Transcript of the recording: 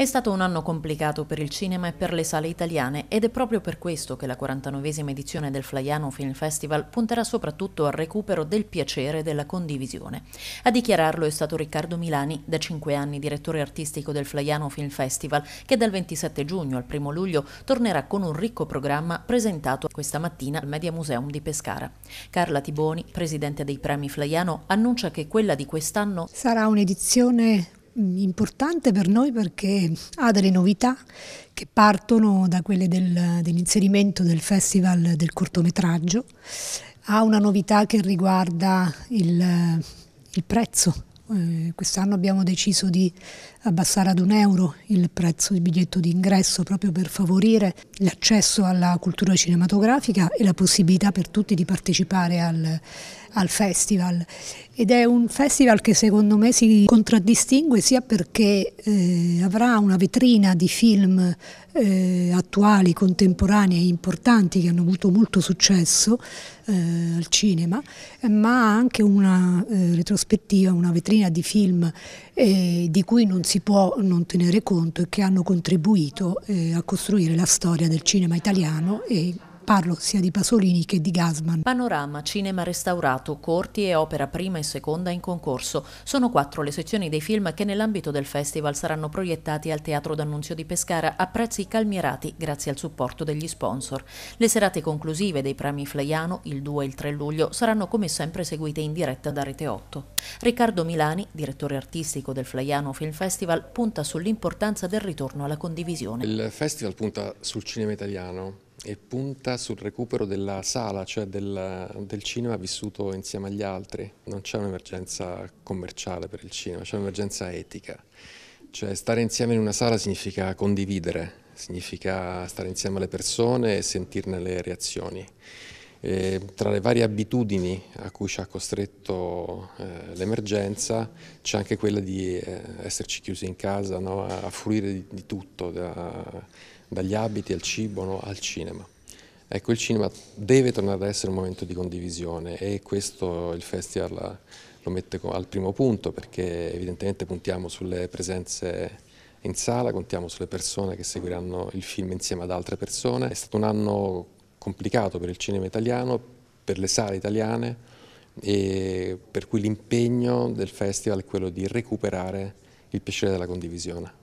È stato un anno complicato per il cinema e per le sale italiane ed è proprio per questo che la 49esima edizione del Flaiano Film Festival punterà soprattutto al recupero del piacere e della condivisione. A dichiararlo è stato Riccardo Milani, da 5 anni direttore artistico del Flaiano Film Festival, che dal 27 giugno al 1 luglio tornerà con un ricco programma presentato questa mattina al Media Museum di Pescara. Carla Tiboni, presidente dei Premi Flaiano, annuncia che quella di quest'anno sarà un'edizione importante per noi perché ha delle novità che partono da quelle del, dell'inserimento del Festival del cortometraggio, ha una novità che riguarda il, il prezzo eh, quest'anno abbiamo deciso di abbassare ad un euro il prezzo del biglietto d'ingresso proprio per favorire l'accesso alla cultura cinematografica e la possibilità per tutti di partecipare al, al festival. Ed è un festival che secondo me si contraddistingue sia perché eh, avrà una vetrina di film eh, attuali, contemporanei, e importanti che hanno avuto molto successo eh, al cinema, ma anche una eh, retrospettiva, una vetrina decina di film eh, di cui non si può non tenere conto e che hanno contribuito eh, a costruire la storia del cinema italiano e Parlo sia di Pasolini che di Gasman. Panorama, cinema restaurato, corti e opera prima e seconda in concorso. Sono quattro le sezioni dei film che nell'ambito del festival saranno proiettati al Teatro d'Annunzio di Pescara a prezzi calmierati grazie al supporto degli sponsor. Le serate conclusive dei premi Flaiano, il 2 e il 3 luglio, saranno come sempre seguite in diretta da Rete 8. Riccardo Milani, direttore artistico del Flaiano Film Festival, punta sull'importanza del ritorno alla condivisione. Il festival punta sul cinema italiano e punta sul recupero della sala, cioè del, del cinema vissuto insieme agli altri. Non c'è un'emergenza commerciale per il cinema, c'è un'emergenza etica. Cioè stare insieme in una sala significa condividere, significa stare insieme alle persone e sentirne le reazioni. E eh, tra le varie abitudini a cui ci ha costretto eh, l'emergenza c'è anche quella di eh, esserci chiusi in casa, no? a, a fruire di, di tutto, da, dagli abiti al cibo no? al cinema. Ecco, il cinema deve tornare ad essere un momento di condivisione e questo il festival lo mette al primo punto perché evidentemente puntiamo sulle presenze in sala, contiamo sulle persone che seguiranno il film insieme ad altre persone. È stato un anno complicato per il cinema italiano, per le sale italiane e per cui l'impegno del festival è quello di recuperare il piacere della condivisione.